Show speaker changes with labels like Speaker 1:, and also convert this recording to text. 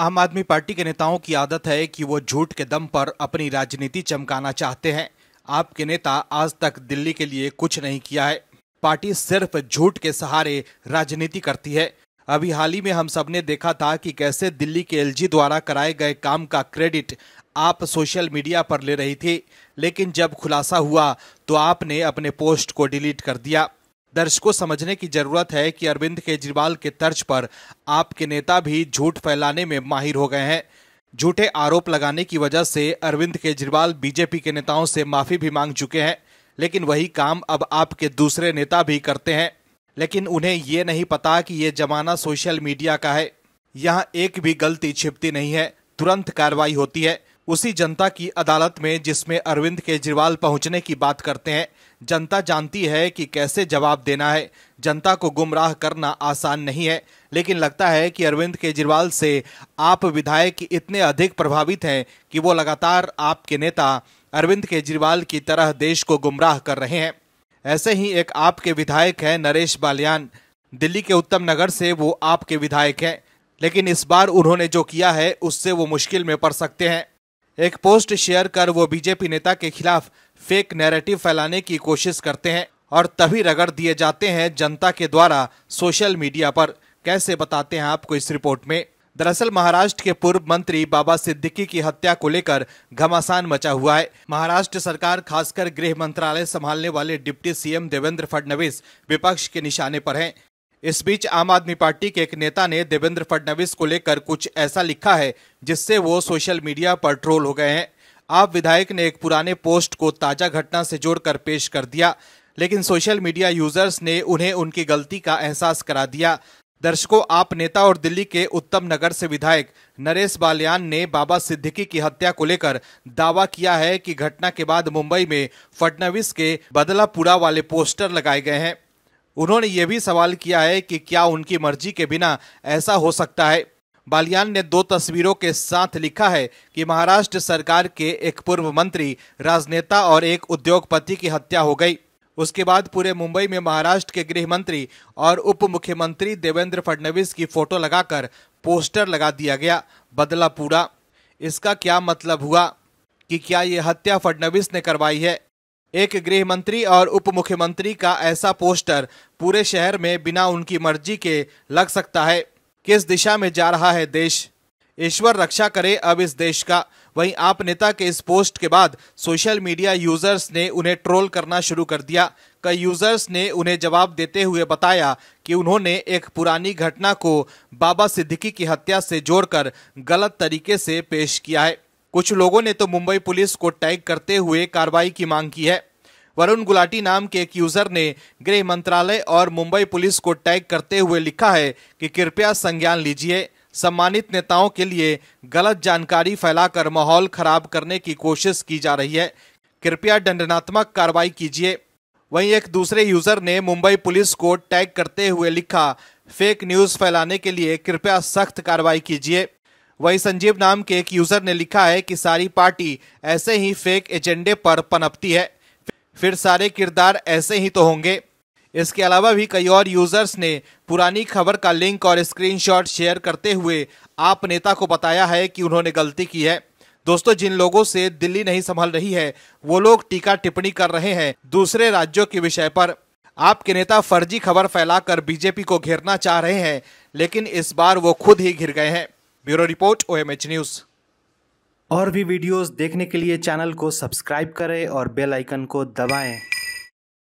Speaker 1: आम आदमी पार्टी के नेताओं की आदत है कि वो झूठ के दम पर अपनी राजनीति चमकाना चाहते हैं आपके नेता आज तक दिल्ली के लिए कुछ नहीं किया है पार्टी सिर्फ झूठ के सहारे राजनीति करती है अभी हाल ही में हम सब ने देखा था कि कैसे दिल्ली के एलजी द्वारा कराए गए काम का क्रेडिट आप सोशल मीडिया पर ले रही थी लेकिन जब खुलासा हुआ तो आपने अपने पोस्ट को डिलीट कर दिया दर्शकों समझने की जरूरत है कि अरविंद केजरीवाल के तर्ज पर आपके नेता भी झूठ फैलाने में माहिर हो गए हैं झूठे आरोप लगाने की वजह से अरविंद केजरीवाल बीजेपी के नेताओं से माफी भी मांग चुके हैं लेकिन वही काम अब आपके दूसरे नेता भी करते हैं लेकिन उन्हें ये नहीं पता कि ये जमाना सोशल मीडिया का है यहाँ एक भी गलती छिपती नहीं है तुरंत कार्रवाई होती है उसी जनता की अदालत में जिसमें अरविंद केजरीवाल पहुंचने की बात करते हैं जनता जानती है कि कैसे जवाब देना है जनता को गुमराह करना आसान नहीं है लेकिन लगता है कि अरविंद केजरीवाल से आप विधायक इतने अधिक प्रभावित हैं कि वो लगातार आपके नेता अरविंद केजरीवाल की तरह देश को गुमराह कर रहे हैं ऐसे ही एक आपके विधायक हैं नरेश बालियान दिल्ली के उत्तम नगर से वो आपके विधायक हैं लेकिन इस बार उन्होंने जो किया है उससे वो मुश्किल में पड़ सकते हैं एक पोस्ट शेयर कर वो बीजेपी नेता के खिलाफ फेक नैरेटिव फैलाने की कोशिश करते हैं और तभी रगड़ दिए जाते हैं जनता के द्वारा सोशल मीडिया पर कैसे बताते हैं आपको इस रिपोर्ट में दरअसल महाराष्ट्र के पूर्व मंत्री बाबा सिद्दीकी की हत्या को लेकर घमासान मचा हुआ है महाराष्ट्र सरकार खासकर गृह मंत्रालय संभालने वाले डिप्टी सीएम देवेंद्र फडणवीस विपक्ष के निशाने पर हैं इस बीच आम आदमी पार्टी के एक नेता ने देवेंद्र फडणवीस को लेकर कुछ ऐसा लिखा है जिससे वो सोशल मीडिया पर ट्रोल हो गए हैं आप विधायक ने एक पुराने पोस्ट को ताजा घटना से जोड़कर पेश कर दिया लेकिन सोशल मीडिया यूजर्स ने उन्हें उनकी गलती का एहसास करा दिया दर्शकों आप नेता और दिल्ली के उत्तम नगर से विधायक नरेश बालियान ने बाबा सिद्दीकी की हत्या को लेकर दावा किया है कि घटना के बाद मुंबई में फडणवीस के बदलापुरा वाले पोस्टर लगाए गए हैं उन्होंने ये भी सवाल किया है कि क्या उनकी मर्जी के बिना ऐसा हो सकता है बालियान ने दो तस्वीरों के साथ लिखा है कि महाराष्ट्र सरकार के एक पूर्व मंत्री राजनेता और एक उद्योगपति की हत्या हो गई उसके बाद पूरे मुंबई में महाराष्ट्र के गृह मंत्री और उप मुख्यमंत्री देवेंद्र फडणवीस की फोटो लगाकर पोस्टर लगा दिया गया बदला पूरा इसका क्या मतलब हुआ कि क्या ये हत्या फडणवीस ने करवाई है एक गृह मंत्री और उप मुख्यमंत्री का ऐसा पोस्टर पूरे शहर में बिना उनकी मर्जी के लग सकता है किस दिशा में जा रहा है देश ईश्वर रक्षा करे अब इस देश का वहीं आप नेता के इस पोस्ट के बाद सोशल मीडिया यूजर्स ने उन्हें ट्रोल करना शुरू कर दिया कई यूजर्स ने उन्हें जवाब देते हुए बताया कि उन्होंने एक पुरानी घटना को बाबा सिद्दीकी की हत्या से जोड़कर गलत तरीके से पेश किया है कुछ लोगों ने तो मुंबई पुलिस को टैग करते हुए कार्रवाई की मांग की है वरुण गुलाटी नाम के एक यूजर ने गृह मंत्रालय और मुंबई पुलिस को टैग करते हुए लिखा है कि कृपया संज्ञान लीजिए सम्मानित नेताओं के लिए गलत जानकारी फैलाकर माहौल खराब करने की कोशिश की जा रही है कृपया दंडनात्मक कार्रवाई कीजिए वहीं एक दूसरे यूजर ने मुंबई पुलिस को टैग करते हुए लिखा फेक न्यूज फैलाने के लिए कृपया सख्त कार्रवाई कीजिए वहीं संजीव नाम के एक यूजर ने लिखा है कि सारी पार्टी ऐसे ही फेक एजेंडे पर पनपती है फिर सारे किरदार ऐसे ही तो होंगे इसके अलावा भी कई और यूजर्स ने पुरानी खबर का लिंक और स्क्रीनशॉट शेयर करते हुए आप नेता को बताया है कि उन्होंने गलती की है दोस्तों जिन लोगों से दिल्ली नहीं संभल रही है वो लोग टीका टिप्पणी कर रहे हैं दूसरे राज्यों के विषय पर आपके नेता फर्जी खबर फैलाकर बीजेपी को घेरना चाह रहे हैं लेकिन इस बार वो खुद ही घिर गए हैं ब्यूरो रिपोर्ट ओ न्यूज़ और भी वीडियोस देखने के लिए चैनल को सब्सक्राइब करें और बेल आइकन को दबाएं